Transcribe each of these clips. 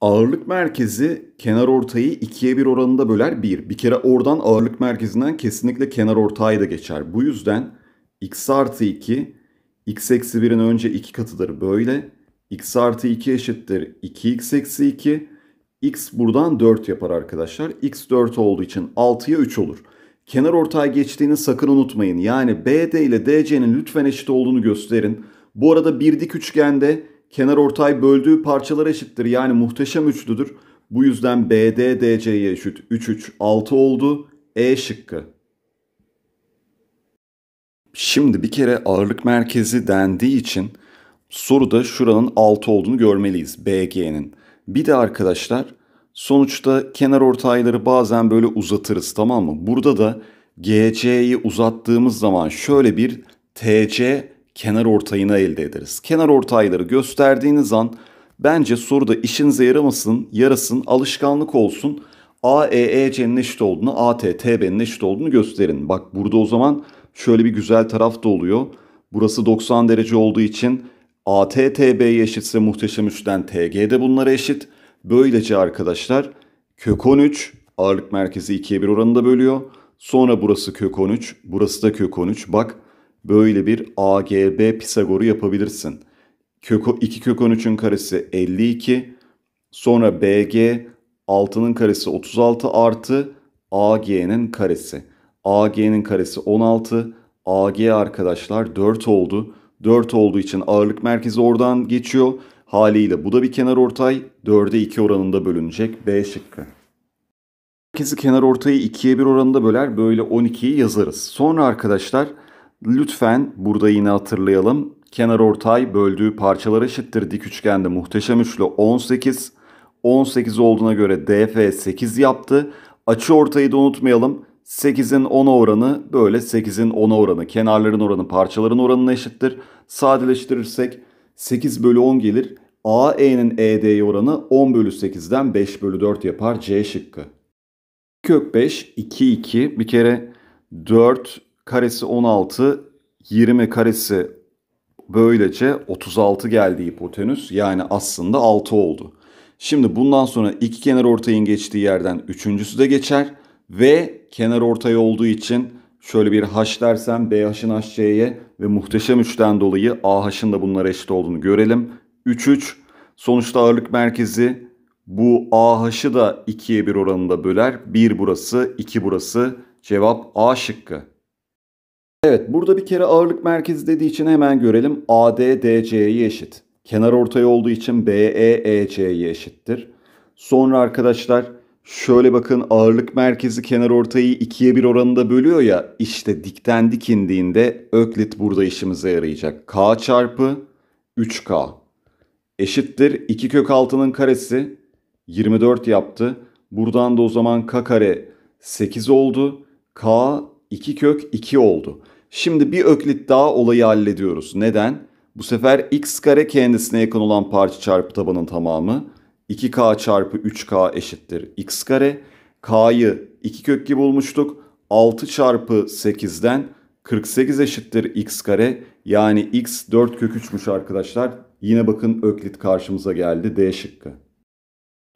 Ağırlık merkezi kenar ortayı ikiye bir oranında böler 1. Bir kere oradan ağırlık merkezinden kesinlikle kenar ortayı da geçer. Bu yüzden x artı 2 x eksi 1'in önce 2 katıdır böyle. x artı 2 eşittir 2x eksi 2. x buradan 4 yapar arkadaşlar. x 4 olduğu için 6'ya 3 olur. Kenar ortay geçtiğini sakın unutmayın. Yani BD ile DC'nin lütfen eşit olduğunu gösterin. Bu arada bir dik üçgende kenar ortay böldüğü parçalar eşittir. Yani muhteşem üçlüdür. Bu yüzden BD DC'ye eşit 3 3 6 oldu. E şıkkı. Şimdi bir kere ağırlık merkezi dendiği için soruda şuranın 6 olduğunu görmeliyiz BG'nin. Bir de arkadaşlar sonuçta kenar ortayları bazen böyle uzatırız tamam mı? Burada da GC'yi uzattığımız zaman şöyle bir TC kenar ortayını elde ederiz. Kenar ortayları gösterdiğiniz an bence soruda işinize yaramasın, yarasın, alışkanlık olsun. A, E, E, eşit olduğunu, A, T, T, eşit olduğunu gösterin. Bak burada o zaman şöyle bir güzel taraf da oluyor. Burası 90 derece olduğu için A, T, T, B'ye eşitse muhteşem üçten T, G de bunlara eşit. Böylece arkadaşlar kök 13 ağırlık merkezi 2'ye 1 oranında bölüyor. Sonra burası kök 13, burası da kök 13. Bak böyle bir AGB Pisagor'u yapabilirsin. Kök, 2 kök 13'ün karesi 52. Sonra BG 6'nın karesi 36 artı AG'nin karesi. AG'nin karesi 16. AG arkadaşlar 4 oldu. 4 olduğu için ağırlık merkezi oradan geçiyor. Haliyle bu da bir kenar ortay. 4'e 2 oranında bölünecek. B şıkkı. Merkezi kenar ortayı 2'ye 1 oranında böler. Böyle 12'yi yazarız. Sonra arkadaşlar Lütfen burada yine hatırlayalım. Kenar ortay böldüğü parçalar eşittir dik üçgende muhteşem üçlü 18. 18 olduğuna göre DF 8 yaptı. Açı ortayı da unutmayalım. 8'in 10 oranı böyle 8'in 10 oranı. Kenarların oranı parçaların oranına eşittir. Sadeleştirirsek 8 bölü 10 gelir. AE'nin ED'ye oranı 10 bölü 8'den 5 bölü 4 yapar C şıkkı. Kök 5, 2, 2 bir kere 4 karesi 16, 20 karesi böylece 36 geldi hipotenüs. Yani aslında 6 oldu. Şimdi bundan sonra iki kenar ortayın geçtiği yerden üçüncüsü de geçer. Ve kenar ortay olduğu için şöyle bir h dersem bh'ın hc'ye ve muhteşem üçten dolayı ah'ın da bunlara eşit olduğunu görelim. 3 3 sonuçta ağırlık merkezi bu ah'ı da 2'ye 1 oranında böler. 1 burası 2 burası cevap A şıkkı. Evet burada bir kere ağırlık merkezi dediği için hemen görelim. AD DC'ye eşit. Kenar ortay olduğu için BE EC'ye eşittir. Sonra arkadaşlar şöyle bakın ağırlık merkezi kenar ortayı 2'ye 1 oranında bölüyor ya. İşte dikten dik indiğinde öklit burada işimize yarayacak. K çarpı 3K eşittir 2 kök 6'nın karesi 24 yaptı. Buradan da o zaman K kare 8 oldu. K 2 kök 2 oldu. Şimdi bir öklit daha olayı hallediyoruz. Neden? Bu sefer x kare kendisine yakın olan parça çarpı tabanın tamamı. 2k çarpı 3k eşittir x kare. k'yı 2 kök gibi bulmuştuk. 6 çarpı 8'den 48 eşittir x kare. Yani x 4 kök 3'müş arkadaşlar. Yine bakın öklit karşımıza geldi D şıkkı.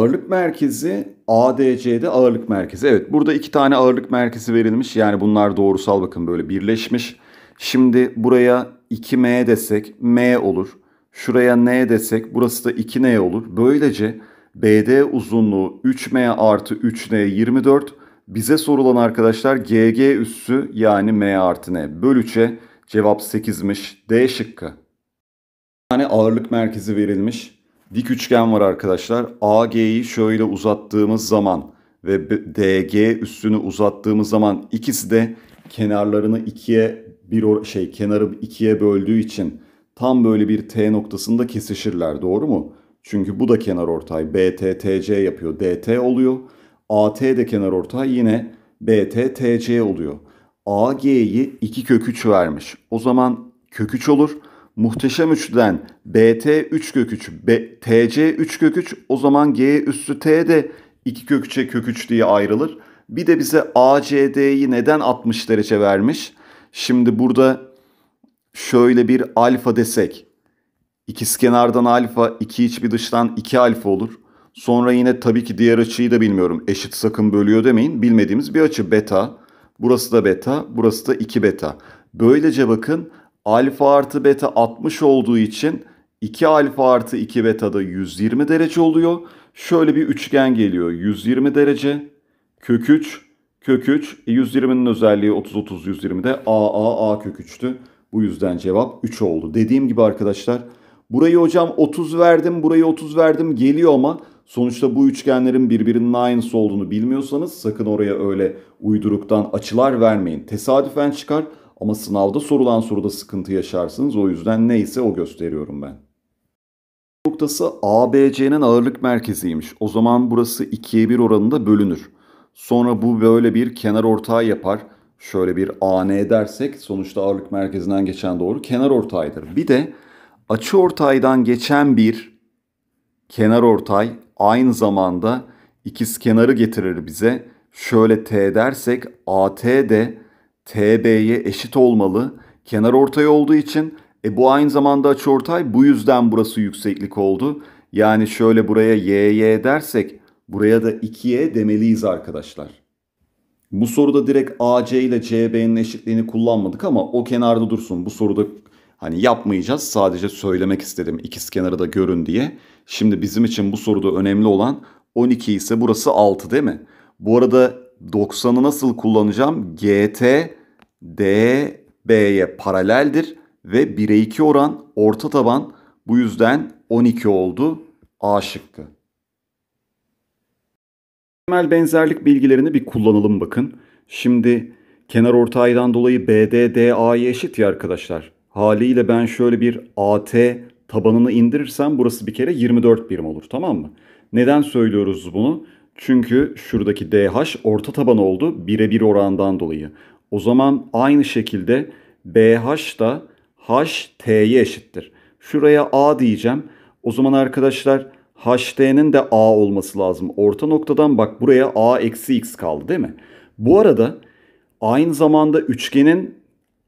Ağırlık merkezi ADC'de ağırlık merkezi. Evet burada iki tane ağırlık merkezi verilmiş. Yani bunlar doğrusal bakın böyle birleşmiş. Şimdi buraya 2M desek M olur. Şuraya N desek burası da 2N olur. Böylece BD uzunluğu 3M artı 3N 24. Bize sorulan arkadaşlar GG üssü yani M artı N bölü 3'e cevap 8'miş. D şıkkı. Bir tane ağırlık merkezi verilmiş dik üçgen var arkadaşlar. AG'yi şöyle uzattığımız zaman ve DG üstünü uzattığımız zaman ikisi de kenarlarını ikiye bir şey kenarı ikiye böldüğü için tam böyle bir T noktasında kesişirler doğru mu? Çünkü bu da kenar ortay BT TC yapıyor DT oluyor. AT de kenar ortay yine BT TC oluyor. AG'yi 2 kök 3 vermiş. O zaman kök 3 olur muhteşem üçlüden BT 3 kök 3, TC 3 kök 3 o zaman G üstü T de 2 kök 3'e kök 3 diye ayrılır. Bir de bize ACD'yi neden 60 derece vermiş? Şimdi burada şöyle bir alfa desek. İkizkenardan alfa, iki iç bir dıştan iki alfa olur. Sonra yine tabii ki diğer açıyı da bilmiyorum. Eşit sakın bölüyor demeyin. Bilmediğimiz bir açı beta. Burası da beta, burası da 2 beta. Böylece bakın alfa artı beta 60 olduğu için 2 alfa artı 2 beta da 120 derece oluyor. Şöyle bir üçgen geliyor. 120 derece, kök 3, kök 3. E 120'nin özelliği 30 30 120'de a a a kök 3'tü. Bu yüzden cevap 3 oldu. Dediğim gibi arkadaşlar burayı hocam 30 verdim, burayı 30 verdim geliyor ama sonuçta bu üçgenlerin birbirinin aynısı olduğunu bilmiyorsanız sakın oraya öyle uyduruktan açılar vermeyin. Tesadüfen çıkar. Ama sınavda sorulan soruda sıkıntı yaşarsınız. O yüzden neyse o gösteriyorum ben. Noktası ABC'nin ağırlık merkeziymiş. O zaman burası 2'ye 1 oranında bölünür. Sonra bu böyle bir kenar ortağı yapar. Şöyle bir AN dersek sonuçta ağırlık merkezinden geçen doğru kenar ortaydır. Bir de açı ortaydan geçen bir kenar ortay aynı zamanda ikiz kenarı getirir bize. Şöyle T dersek AT de TB'ye eşit olmalı. Kenar ortay olduğu için e bu aynı zamanda açıortay bu yüzden burası yükseklik oldu. Yani şöyle buraya YY dersek buraya da 2Y demeliyiz arkadaşlar. Bu soruda direkt AC ile CB'nin eşitliğini kullanmadık ama o kenarda dursun. Bu soruda hani yapmayacağız. Sadece söylemek istedim ikiz kenarı da görün diye. Şimdi bizim için bu soruda önemli olan 12 ise burası 6 değil mi? Bu arada 90'ı nasıl kullanacağım? GT DB'ye paraleldir ve 1'e 2 oran orta taban bu yüzden 12 oldu. A şıkkı. Temel benzerlik bilgilerini bir kullanalım bakın. Şimdi kenar ortaydan dolayı BD DA'ya eşit ya arkadaşlar. Haliyle ben şöyle bir AT tabanını indirirsem burası bir kere 24 birim olur tamam mı? Neden söylüyoruz bunu? Çünkü şuradaki DH orta taban oldu birebir orandan dolayı. O zaman aynı şekilde BH da HT'ye eşittir. Şuraya A diyeceğim. O zaman arkadaşlar HT'nin de A olması lazım. Orta noktadan bak buraya A eksi X kaldı değil mi? Bu arada aynı zamanda üçgenin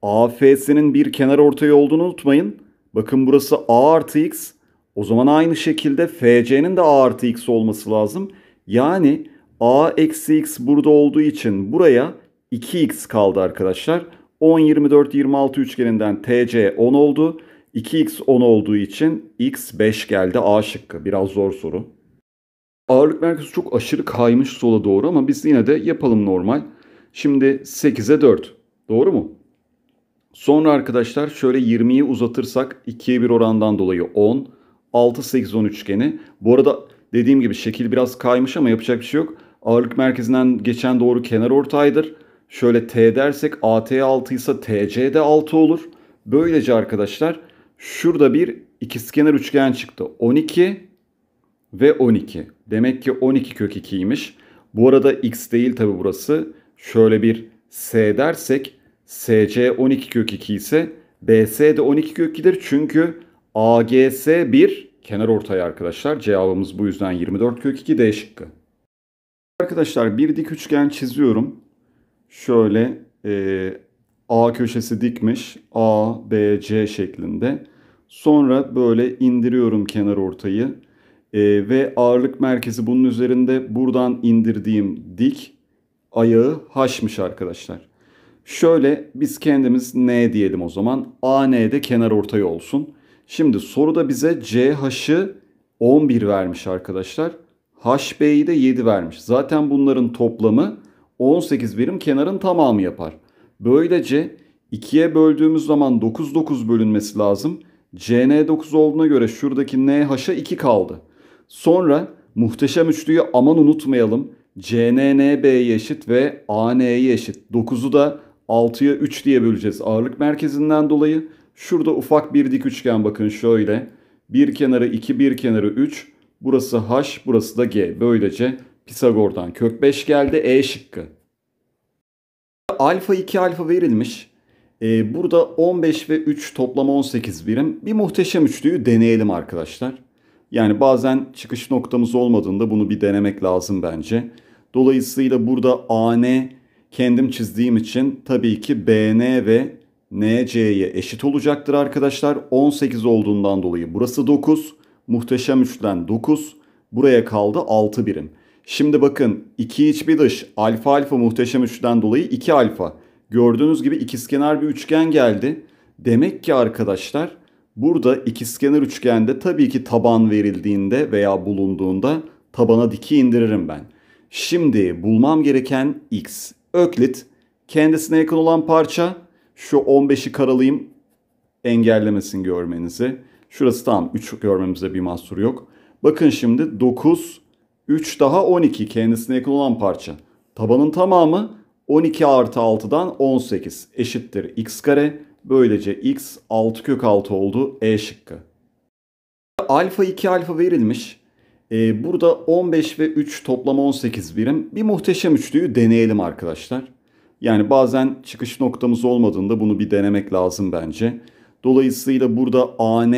AFS'nin bir kenar ortayı olduğunu unutmayın. Bakın burası A artı X. O zaman aynı şekilde FC'nin de A artı X olması lazım. Yani a eksi x burada olduğu için buraya 2x kaldı arkadaşlar. 10, 24, 26 üçgeninden tc 10 oldu. 2x 10 olduğu için x 5 geldi a şıkkı. Biraz zor soru. Ağırlık merkezi çok aşırı kaymış sola doğru ama biz yine de yapalım normal. Şimdi 8'e 4. Doğru mu? Sonra arkadaşlar şöyle 20'yi uzatırsak 2'ye 1 orandan dolayı 10. 6, 8, 10 üçgeni. Bu arada Dediğim gibi şekil biraz kaymış ama yapacak bir şey yok. Ağırlık merkezinden geçen doğru kenar ortaydır. Şöyle T dersek AT 6 ise TC de 6 olur. Böylece arkadaşlar şurada bir ikizkenar üçgen çıktı. 12 ve 12. Demek ki 12 kök 2'ymiş. Bu arada x değil tabi burası. Şöyle bir S dersek SC 12 kök 2 ise BC de 12 kök 2'dir. Çünkü AGS 1 kenar ortayı arkadaşlar. Cevabımız bu yüzden 24 kök 2 D şıkkı. Arkadaşlar bir dik üçgen çiziyorum. Şöyle e, A köşesi dikmiş. A, B, C şeklinde. Sonra böyle indiriyorum kenar ortayı. E, ve ağırlık merkezi bunun üzerinde buradan indirdiğim dik ayağı haşmış arkadaşlar. Şöyle biz kendimiz N diyelim o zaman. AN de kenar ortayı olsun. Şimdi soruda bize CH'ı 11 vermiş arkadaşlar. HB'yi de 7 vermiş. Zaten bunların toplamı 18 birim kenarın tamamı yapar. Böylece 2'ye böldüğümüz zaman 9 9 bölünmesi lazım. CN 9 olduğuna göre şuradaki NH'a 2 kaldı. Sonra muhteşem üçlüyü aman unutmayalım. CNNB'ye eşit ve AN'ye eşit. 9'u da 6'ya 3 diye böleceğiz ağırlık merkezinden dolayı. Şurada ufak bir dik üçgen bakın şöyle. Bir kenarı 2, bir kenarı 3. Burası H, burası da G. Böylece Pisagor'dan kök 5 geldi. E şıkkı. Alfa 2 alfa verilmiş. Ee, burada 15 ve 3 toplam 18 birim. Bir muhteşem üçlüyü deneyelim arkadaşlar. Yani bazen çıkış noktamız olmadığında bunu bir denemek lazım bence. Dolayısıyla burada AN kendim çizdiğim için tabii ki BN ve NC'ye eşit olacaktır arkadaşlar. 18 olduğundan dolayı burası 9. Muhteşem üçgen 9. Buraya kaldı 6 birim. Şimdi bakın 2 iç bir dış alfa alfa muhteşem üçlüden dolayı 2 alfa. Gördüğünüz gibi ikizkenar bir üçgen geldi. Demek ki arkadaşlar burada ikizkenar üçgende tabii ki taban verildiğinde veya bulunduğunda tabana diki indiririm ben. Şimdi bulmam gereken x. Öklit kendisine yakın olan parça şu 15'i karalayayım engellemesin görmenizi. Şurası tam 3 görmemize bir mahsur yok. Bakın şimdi 9, 3 daha 12 kendisine yakın olan parça. Tabanın tamamı 12 artı 6'dan 18 eşittir x kare. Böylece x 6 kök 6 oldu E şıkkı. Alfa 2 alfa verilmiş. Ee, burada 15 ve 3 toplam 18 birim. Bir muhteşem üçlüyü deneyelim arkadaşlar. Yani bazen çıkış noktamız olmadığında bunu bir denemek lazım bence. Dolayısıyla burada AN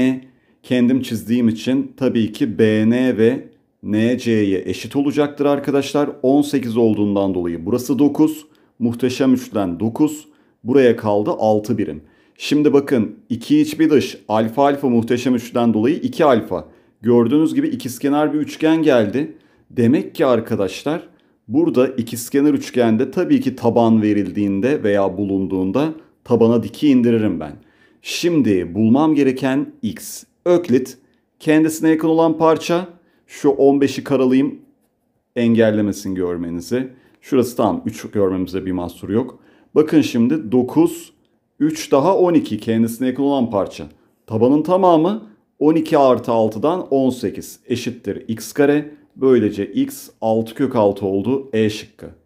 kendim çizdiğim için tabii ki BN ve NC'ye eşit olacaktır arkadaşlar. 18 olduğundan dolayı burası 9. Muhteşem üçten 9. Buraya kaldı 6 birim. Şimdi bakın 2 iç bir dış alfa alfa muhteşem üçten dolayı 2 alfa. Gördüğünüz gibi ikizkenar bir üçgen geldi. Demek ki arkadaşlar Burada ikizkenar üçgende tabii ki taban verildiğinde veya bulunduğunda tabana diki indiririm ben. Şimdi bulmam gereken x. Öklit kendisine yakın olan parça şu 15'i karalayayım engellemesin görmenizi. Şurası tam 3 görmemize bir mahsur yok. Bakın şimdi 9, 3 daha 12 kendisine yakın olan parça. Tabanın tamamı 12 artı 6'dan 18 eşittir x kare Böylece x 6 kök 6 oldu E şıkkı.